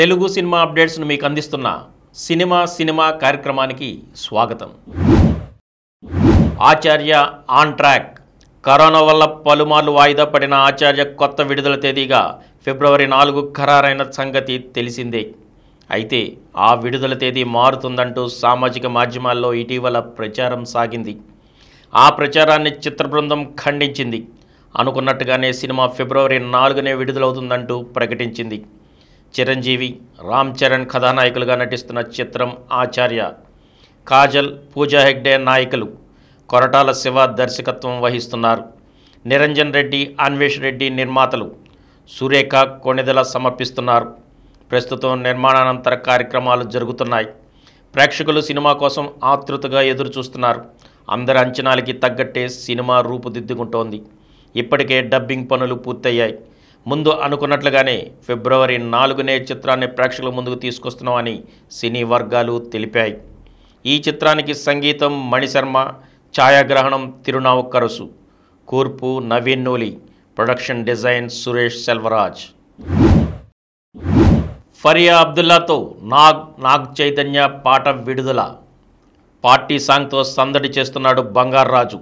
Telugu cinema అప్డేట్స్ను మీకు అందిస్తున్న cinema cinema కార్యక్రమానికి స్వాగతం ఆచార్య ఆన్ ట్రాక్ కరోనా వల్ల పలుమార్లు వాయిదా పడిన ఆచార్య కొత్త విడుదల తేదీగా ఫిబ్రవరి నాలుగు ఖరారైన సంగతి తెలిసిందే అయితే ఆ విడుదల తేదీ మారుతుందంటూ సామాజిక మాధ్యమాల్లో ఇటీవల ప్రచారం సాగింది ఆ ప్రచారాన్ని చిత్ర బృందం ఖండించింది అనుకున్నట్టుగానే సినిమా ఫిబ్రవరి నాలుగునే విడుదలవుతుందంటూ ప్రకటించింది చిరంజీవి రామ్ చరణ్ కథానాయకులుగా నటిస్తున్న చిత్రం ఆచార్య కాజల్ పూజా హెగ్డే నాయకులు కొరటాల శివ దర్శకత్వం వహిస్తున్నారు నిరంజన్ రెడ్డి అన్వేష్ రెడ్డి నిర్మాతలు సురేఖ కొణిదల సమర్పిస్తున్నారు ప్రస్తుతం నిర్మాణానంతర కార్యక్రమాలు జరుగుతున్నాయి ప్రేక్షకులు సినిమా కోసం ఆతృతగా ఎదురు చూస్తున్నారు అందరి అంచనాలకి తగ్గట్టే సినిమా రూపుదిద్దుకుంటోంది ఇప్పటికే డబ్బింగ్ పనులు పూర్తయ్యాయి ముందు అనుకున్నట్లుగానే ఫిబ్రవరి నాలుగునే చిత్రాన్ని ప్రేక్షకుల ముందుకు తీసుకొస్తున్నామని సినీ వర్గాలు తెలిపాయి ఈ చిత్రానికి సంగీతం మణిశర్మ ఛాయాగ్రహణం తిరునావుక్కరసు కూర్పు నవీన్ నూలి ప్రొడక్షన్ డిజైన్ సురేష్ సెల్వరాజ్ ఫరియా అబ్దుల్లాతో నాగ్ నాగ్ చైతన్య పాట విడుదల పార్టీ సాంగ్తో సందడి చేస్తున్నాడు రాజు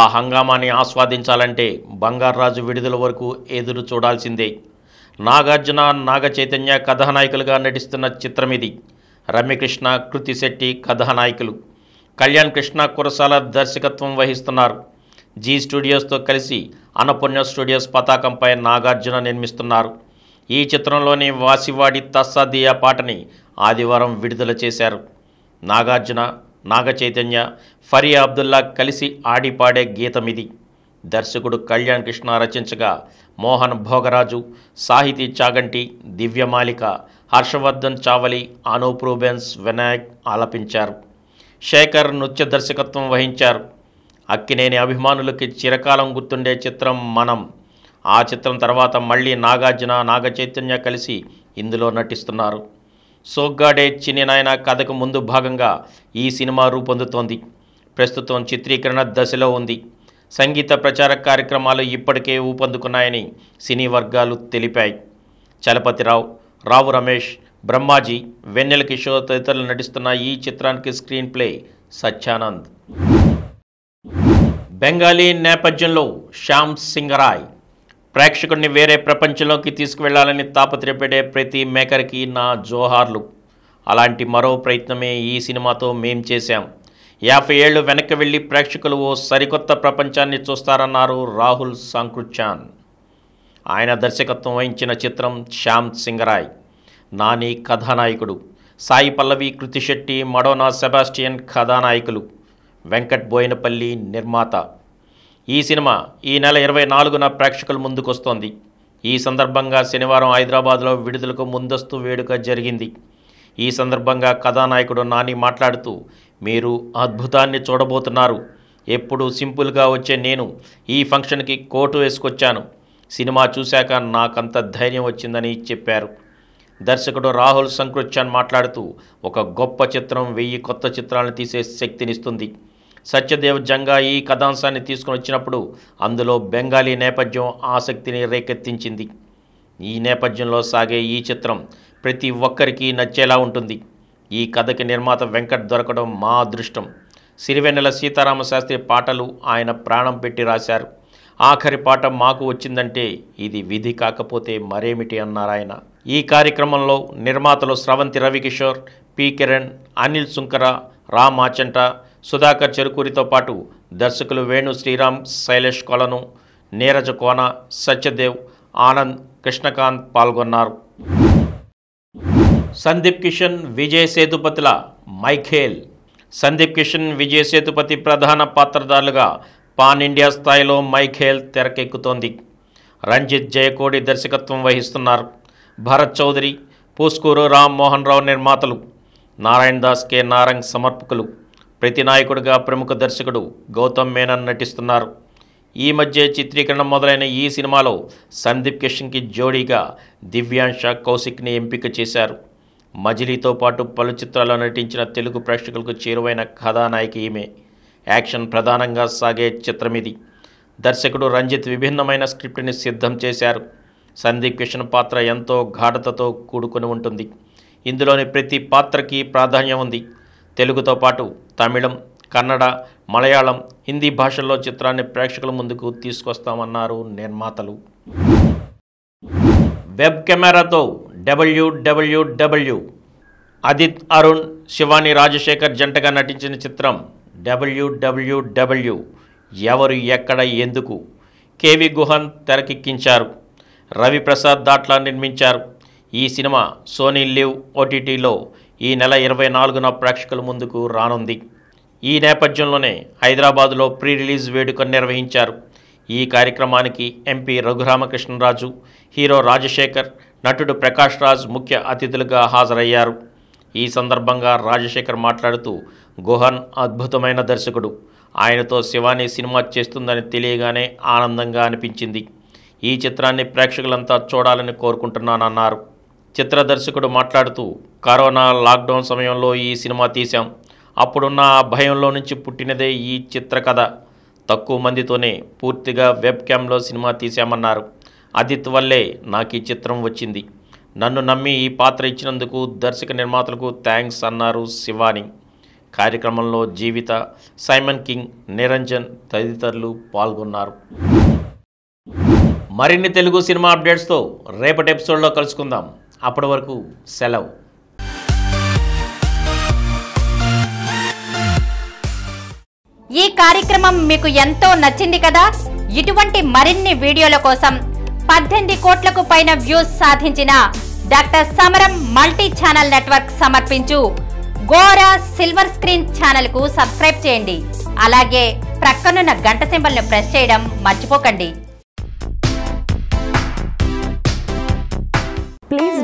ఆ హంగామాన్ని ఆస్వాదించాలంటే బంగారాజు విడుదల వరకు ఎదురు చూడాల్సిందే నాగార్జున నాగ చైతన్య కథానాయకులుగా నటిస్తున్న చిత్రం ఇది రమ్యకృష్ణ కృతిశెట్టి కథానాయకులు కళ్యాణ్ కృష్ణ కురసాల దర్శకత్వం వహిస్తున్నారు జీ స్టూడియోస్తో కలిసి అన్నపూర్ణ స్టూడియోస్ పతాకంపై నాగార్జున నిర్మిస్తున్నారు ఈ చిత్రంలోని వాసివాడి తస్సాదియా పాటని ఆదివారం విడుదల చేశారు నాగార్జున నాగచైతన్య ఫరీ అబ్దుల్లా కలిసి ఆడిపాడే గీతం ఇది దర్శకుడు కళ్యాణ్ కృష్ణ రచించగా మోహన్ భోగరాజు సాహితీ చాగంటి దివ్యమాలిక హర్షవర్ధన్ చావలి అనూప్ రూబెన్స్ వినాయక్ ఆలపించారు శేఖర్ నృత్య దర్శకత్వం వహించారు అక్కినేని అభిమానులకి చిరకాలం గుర్తుండే చిత్రం మనం ఆ చిత్రం తర్వాత మళ్ళీ నాగార్జున నాగచైతన్య కలిసి ఇందులో నటిస్తున్నారు సోగ్గాడే చిన్ని నాయన కథకు ముందు భాగంగా ఈ సినిమా రూపొందుతోంది ప్రస్తుతం చిత్రీకరణ దశలో ఉంది సంగీత ప్రచార కార్యక్రమాలు ఇప్పటికే ఊపందుకున్నాయని సినీ వర్గాలు తెలిపాయి చలపతిరావు రావు రమేష్ బ్రహ్మాజీ వెన్నెల కిషోర్ తదితరులు నటిస్తున్న ఈ చిత్రానికి స్క్రీన్ ప్లే సత్యానంద్ బెంగాలీ నేపథ్యంలో శ్యామ్ సింగరాయ్ ప్రేక్షకుడిని వేరే ప్రపంచంలోకి తీసుకువెళ్లాలని తాపత్రయపడే ప్రతి మేకర్కి నా జోహార్లు అలాంటి మరో ప్రయత్నమే ఈ సినిమాతో మేం చేశాం యాభై ఏళ్ళు వెనక్కి వెళ్ళి ప్రేక్షకులు ఓ సరికొత్త ప్రపంచాన్ని చూస్తారన్నారు రాహుల్ సాంకృత్యాన్ ఆయన దర్శకత్వం వహించిన చిత్రం శ్యామ్ సింగరాయ్ నాని కథానాయకుడు సాయి పల్లవి కృతిశెట్టి మడోనా సెబాస్టియన్ కథానాయకులు వెంకట్ బోయినపల్లి నిర్మాత ఈ సినిమా ఈ నెల ఇరవై నాలుగున ప్రేక్షకుల ముందుకొస్తోంది ఈ సందర్భంగా శనివారం హైదరాబాద్లో విడుదలకు ముందస్తు వేడుక జరిగింది ఈ సందర్భంగా కథానాయకుడు నాని మాట్లాడుతూ మీరు అద్భుతాన్ని చూడబోతున్నారు ఎప్పుడు సింపుల్గా వచ్చే నేను ఈ ఫంక్షన్కి కోటు వేసుకొచ్చాను సినిమా చూశాక నాకంత ధైర్యం వచ్చిందని చెప్పారు దర్శకుడు రాహుల్ సంకృత్యాన్ మాట్లాడుతూ ఒక గొప్ప చిత్రం వెయ్యి కొత్త చిత్రాలను తీసే శక్తినిస్తుంది సత్యదేవ్ జంగా ఈ కథాంశాన్ని తీసుకుని వచ్చినప్పుడు అందులో బెంగాలీ నేపథ్యం ఆసక్తిని రేకెత్తించింది ఈ నేపథ్యంలో సాగే ఈ చిత్రం ప్రతి ఒక్కరికి నచ్చేలా ఉంటుంది ఈ కథకి నిర్మాత వెంకట్ దొరకడం మా అదృష్టం సిరివెన్నెల సీతారామ శాస్త్రి పాటలు ఆయన ప్రాణం పెట్టి రాశారు ఆఖరి పాట మాకు వచ్చిందంటే ఇది విధి కాకపోతే మరేమిటి అన్నారు ఆయన ఈ కార్యక్రమంలో నిర్మాతలు స్రవంతి రవికిషోర్ పి కిరణ్ అనిల్ సుంకర రామాచంట సుధాకర్ చెరుకూరితో పాటు దర్శకులు వేణు శ్రీరామ్ శైలేష్ కొలను నీరజ కోన సత్యదేవ్ ఆనంద్ కృష్ణకాంత్ పాల్గొన్నారు సందీప్ కిషన్ విజయ్ సేతుపతిల మైఖేల్ సందీప్ కిషన్ విజయ్ సేతుపతి ప్రధాన పాత్రధారులుగా పాన్ ఇండియా స్థాయిలో మైఖేల్ తెరకెక్కుతోంది రంజిత్ జయకోడి దర్శకత్వం వహిస్తున్నారు భరత్ చౌదరి పూస్కూరు రామ్మోహన్ రావు నిర్మాతలు నారాయణ దాస్ కె నారంగ్ సమర్పకులు ప్రతి నాయకుడిగా ప్రముఖ దర్శకుడు గౌతమ్ మేనన్ నటిస్తున్నారు ఈ మధ్య చిత్రీకరణ మొదలైన ఈ సినిమాలో సందీప్ కిషన్కి జోడీగా దివ్యాంశ కౌశిక్ని ఎంపిక చేశారు మజిలీతో పాటు పలు చిత్రాల్లో నటించిన తెలుగు ప్రేక్షకులకు చేరువైన కథానాయకి ఈమె యాక్షన్ ప్రధానంగా సాగే చిత్రం ఇది దర్శకుడు రంజిత్ విభిన్నమైన స్క్రిప్ట్ని సిద్ధం చేశారు సందీప్ కిషన్ పాత్ర ఎంతో ఘాటతతో కూడుకొని ఉంటుంది ఇందులోని ప్రతి పాత్రకి ప్రాధాన్యం ఉంది తెలుగుతో పాటు తమిళం కన్నడ మలయాళం హిందీ భాషల్లో చిత్రాన్ని ప్రేక్షకుల ముందుకు తీసుకొస్తామన్నారు నిర్మాతలు వెబ్ కెమెరాతో డబ్ల్యూడబ్ల్యూడబ్ల్యూ అదిత్ అరుణ్ శివాని రాజశేఖర్ జంటగా నటించిన చిత్రం డబ్ల్యూడబ్ల్యూడబ్ల్యూ ఎవరు ఎక్కడ ఎందుకు కేవి గుహన్ తెరకెక్కించారు రవిప్రసాద్ దాట్లా నిర్మించారు ఈ సినిమా సోనీ లివ్ ఓటీటీలో ఈ నెల ఇరవై నాలుగున ప్రేక్షకుల ముందుకు రానుంది ఈ నేపథ్యంలోనే హైదరాబాదులో ప్రీ రిలీజ్ వేడుక నిర్వహించారు ఈ కార్యక్రమానికి ఎంపీ రఘురామకృష్ణరాజు హీరో రాజశేఖర్ నటుడు ప్రకాష్ రాజ్ ముఖ్య అతిథులుగా హాజరయ్యారు ఈ సందర్భంగా రాజశేఖర్ మాట్లాడుతూ గుహన్ అద్భుతమైన దర్శకుడు ఆయనతో శివాని సినిమా చేస్తుందని తెలియగానే ఆనందంగా అనిపించింది ఈ చిత్రాన్ని ప్రేక్షకులంతా చూడాలని కోరుకుంటున్నానన్నారు చిత్ర దర్శకుడు మాట్లాడుతూ కరోనా లాక్డౌన్ సమయంలో ఈ సినిమా తీశాం అప్పుడున్న ఆ భయంలో నుంచి పుట్టినదే ఈ చిత్ర కథ తక్కువ మందితోనే పూర్తిగా వెబ్ క్యామ్లో సినిమా తీశామన్నారు అదిత్ వల్లే నాకు ఈ చిత్రం వచ్చింది నన్ను నమ్మి ఈ పాత్ర ఇచ్చినందుకు దర్శక నిర్మాతలకు థ్యాంక్స్ అన్నారు శివాని కార్యక్రమంలో జీవిత సైమన్ కింగ్ నిరంజన్ తదితరులు పాల్గొన్నారు మరిన్ని తెలుగు సినిమా అప్డేట్స్తో రేపటి ఎపిసోడ్లో కలుసుకుందాం అప్పటి వరకు సెలవు ఈ కార్యక్రమం మీకు ఎంతో నచ్చింది కదా ఇటువంటి మరిన్ని వీడియోల కోసం పద్దెనిమిది కోట్లకు పైన వ్యూస్ సాధించిన డాక్టర్ సమరం మల్టీ ఛానల్ నెట్వర్క్ సమర్పించు గోరా సిల్వర్ స్క్రీన్ కు సబ్స్క్రైబ్ చేయండి అలాగే ప్రక్కనున్న గంట ను ప్రెస్ చేయడం మర్చిపోకండి